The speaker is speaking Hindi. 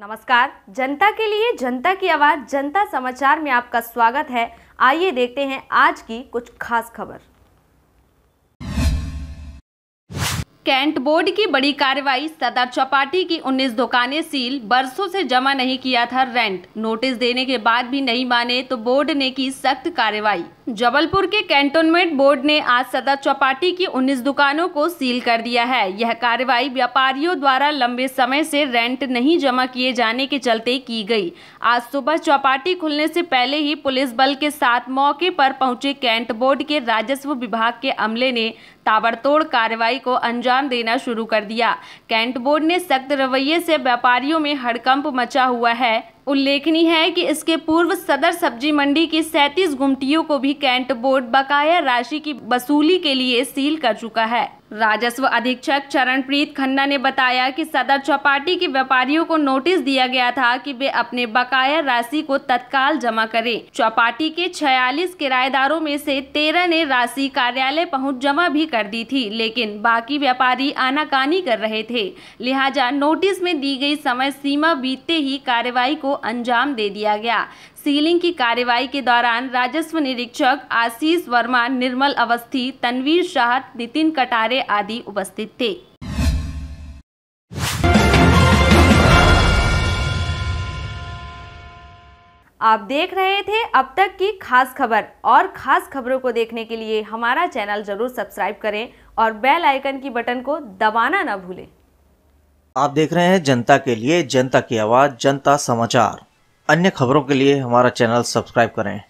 नमस्कार जनता के लिए जनता की आवाज जनता समाचार में आपका स्वागत है आइए देखते हैं आज की कुछ खास खबर कैंट बोर्ड की बड़ी कार्रवाई सदर चौपाटी की 19 दुकानें सील बरसों से जमा नहीं किया था रेंट नोटिस देने के बाद भी नहीं माने तो बोर्ड ने की सख्त कार्रवाई जबलपुर के कैंटोनमेंट बोर्ड ने आज सदर चौपाटी की 19 दुकानों को सील कर दिया है यह कार्रवाई व्यापारियों द्वारा लंबे समय से रेंट नहीं जमा किए जाने के चलते की गई आज सुबह चौपाटी खुलने से पहले ही पुलिस बल के साथ मौके पर पहुंचे कैंट बोर्ड के राजस्व विभाग के अमले ने ताबड़तोड़ कार्रवाई को अंजाम अंजाम देना शुरू कर दिया कैंट बोर्ड ने सख्त रवैये से व्यापारियों में हड़कंप मचा हुआ है उल्लेखनीय है कि इसके पूर्व सदर सब्जी मंडी की सैंतीस गुमटियों को भी कैंट बोर्ड बकाया राशि की वसूली के लिए सील कर चुका है राजस्व अधीक्षक चरणप्रीत खन्ना ने बताया कि सदर चौपाटी के व्यापारियों को नोटिस दिया गया था कि वे अपने बकाया राशि को तत्काल जमा करें। चौपाटी के 46 किराएदारों में से 13 ने राशि कार्यालय पहुंच जमा भी कर दी थी लेकिन बाकी व्यापारी आनाकानी कर रहे थे लिहाजा नोटिस में दी गई समय सीमा बीतते ही कार्यवाही को अंजाम दे दिया गया सीलिंग की कार्यवाही के दौरान राजस्व निरीक्षक आशीष वर्मा निर्मल अवस्थी तनवीर शाह नितिन कटारे खरे आदि उपस्थित थे आप देख रहे थे अब तक की खास खबर और खास खबरों को देखने के लिए हमारा चैनल जरूर सब्सक्राइब करें और बेल आइकन की बटन को दबाना ना भूलें आप देख रहे हैं जनता के लिए जनता की आवाज़ जनता समाचार अन्य खबरों के लिए हमारा चैनल सब्सक्राइब करें